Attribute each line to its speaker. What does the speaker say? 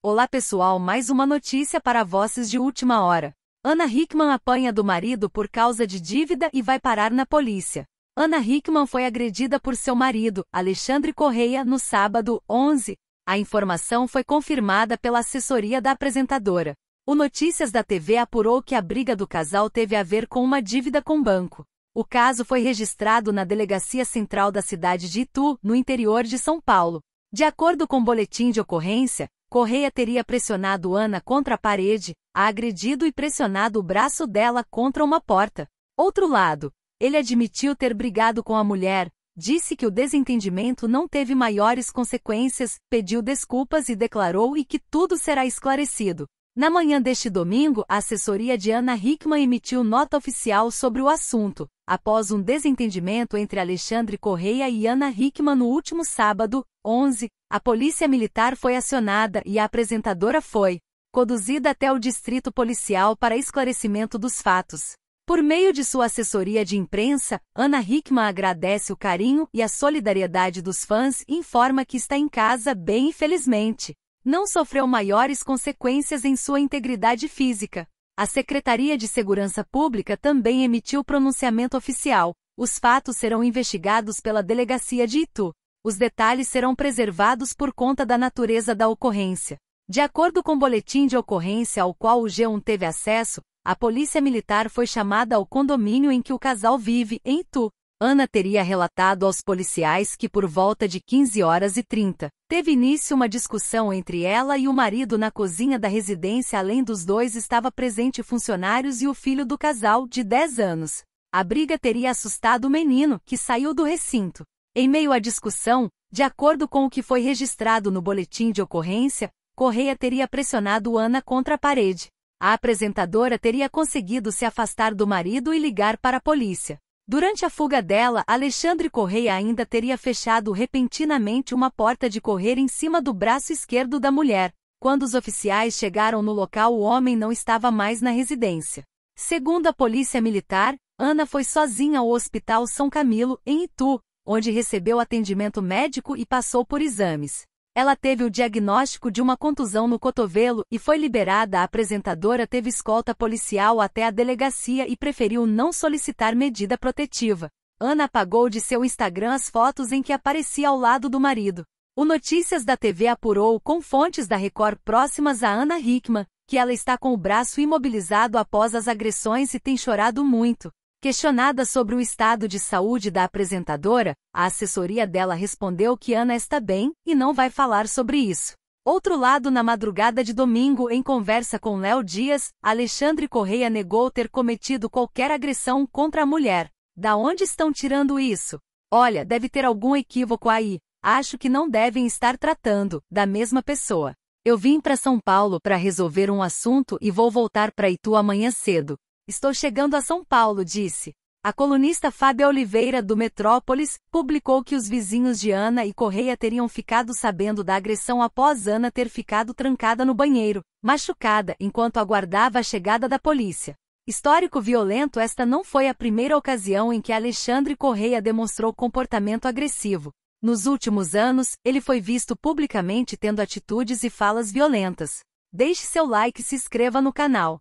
Speaker 1: Olá pessoal, mais uma notícia para vozes de última hora. Ana Hickman apanha do marido por causa de dívida e vai parar na polícia. Ana Hickman foi agredida por seu marido, Alexandre Correia, no sábado, 11. A informação foi confirmada pela assessoria da apresentadora. O Notícias da TV apurou que a briga do casal teve a ver com uma dívida com banco. O caso foi registrado na Delegacia Central da cidade de Itu, no interior de São Paulo. De acordo com o boletim de ocorrência, Correia teria pressionado Ana contra a parede, a agredido e pressionado o braço dela contra uma porta. Outro lado, ele admitiu ter brigado com a mulher, disse que o desentendimento não teve maiores consequências, pediu desculpas e declarou e que tudo será esclarecido. Na manhã deste domingo, a assessoria de Ana Hickman emitiu nota oficial sobre o assunto, após um desentendimento entre Alexandre Correia e Ana Hickman no último sábado, 11, a polícia militar foi acionada e a apresentadora foi conduzida até o distrito policial para esclarecimento dos fatos. Por meio de sua assessoria de imprensa, Ana Hickman agradece o carinho e a solidariedade dos fãs e informa que está em casa bem infelizmente não sofreu maiores consequências em sua integridade física. A Secretaria de Segurança Pública também emitiu pronunciamento oficial. Os fatos serão investigados pela Delegacia de Itu. Os detalhes serão preservados por conta da natureza da ocorrência. De acordo com o boletim de ocorrência ao qual o G1 teve acesso, a polícia militar foi chamada ao condomínio em que o casal vive, em Itu, Ana teria relatado aos policiais que por volta de 15 horas e 30, teve início uma discussão entre ela e o marido na cozinha da residência além dos dois estava presente funcionários e o filho do casal, de 10 anos. A briga teria assustado o menino, que saiu do recinto. Em meio à discussão, de acordo com o que foi registrado no boletim de ocorrência, Correia teria pressionado Ana contra a parede. A apresentadora teria conseguido se afastar do marido e ligar para a polícia. Durante a fuga dela, Alexandre Correia ainda teria fechado repentinamente uma porta de correr em cima do braço esquerdo da mulher. Quando os oficiais chegaram no local, o homem não estava mais na residência. Segundo a polícia militar, Ana foi sozinha ao Hospital São Camilo, em Itu, onde recebeu atendimento médico e passou por exames. Ela teve o diagnóstico de uma contusão no cotovelo e foi liberada. A apresentadora teve escolta policial até a delegacia e preferiu não solicitar medida protetiva. Ana apagou de seu Instagram as fotos em que aparecia ao lado do marido. O Notícias da TV apurou com fontes da Record próximas a Ana Hickman, que ela está com o braço imobilizado após as agressões e tem chorado muito. Questionada sobre o estado de saúde da apresentadora, a assessoria dela respondeu que Ana está bem e não vai falar sobre isso. Outro lado, na madrugada de domingo, em conversa com Léo Dias, Alexandre Correia negou ter cometido qualquer agressão contra a mulher. Da onde estão tirando isso? Olha, deve ter algum equívoco aí. Acho que não devem estar tratando da mesma pessoa. Eu vim para São Paulo para resolver um assunto e vou voltar para Itu amanhã cedo. Estou chegando a São Paulo, disse. A colunista Fábia Oliveira, do Metrópolis, publicou que os vizinhos de Ana e Correia teriam ficado sabendo da agressão após Ana ter ficado trancada no banheiro, machucada, enquanto aguardava a chegada da polícia. Histórico violento, esta não foi a primeira ocasião em que Alexandre Correia demonstrou comportamento agressivo. Nos últimos anos, ele foi visto publicamente tendo atitudes e falas violentas. Deixe seu like e se inscreva no canal.